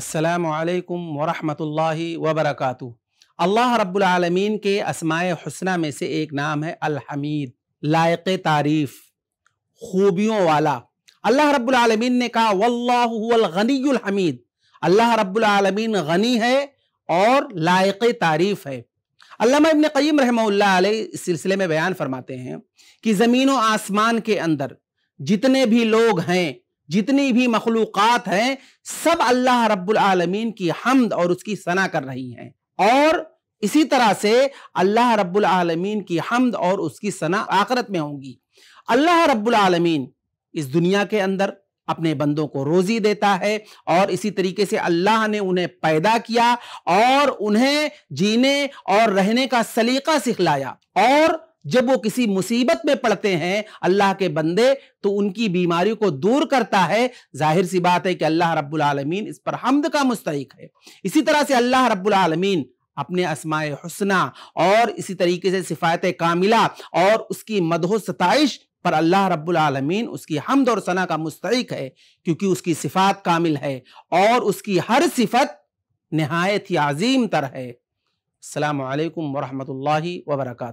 असलकम वरहमल वबरक अल्लाह रब्लमीन के असमाय हसना में से एक नाम है अलहमीद लायक तारीफ़ खूबियों वाला अल्लाह रब्लमीन ने कहा वल्लागनीहमीद अल्लाह रब्लमीन गनी है और लायक तारीफ़ है अल्लाह इबन क़यम रहमल्ला इस सिलसिले में बयान फरमाते हैं कि ज़मीन व आसमान के अंदर जितने भी लोग हैं जितनी भी मखलूक़ात हैं सब अल्लाह रब्बुल आलमीन की हमद और उसकी सना कर रही हैं और इसी तरह से अल्लाह रब्बुल आलमीन की हमद और उसकी सना आखरत में होंगी अल्लाह रब्बुल आलमीन इस दुनिया के अंदर अपने बंदों को रोजी देता है और इसी तरीके से अल्लाह ने उन्हें पैदा किया और उन्हें जीने और रहने का सलीका सिखलाया और जब वो किसी मुसीबत में पड़ते हैं अल्लाह के बंदे तो उनकी बीमारी को दूर करता है जाहिर सी बात है कि अल्लाह रब्बुल आलमीन इस पर हमद का मुस्तक है इसी तरह से अल्लाह रब्बुल आलमीन अपने असमाय हसना और इसी तरीके से सिफायत कामिला और उसकी मदहो सताइश पर अल्लाह रब्बुल आलमीन उसकी हमद और सना का मुस्तक है क्योंकि उसकी सिफात कामिल है और उसकी हर सिफत नहायत ही अजीम तर है अल्लाम वरहमल वर्का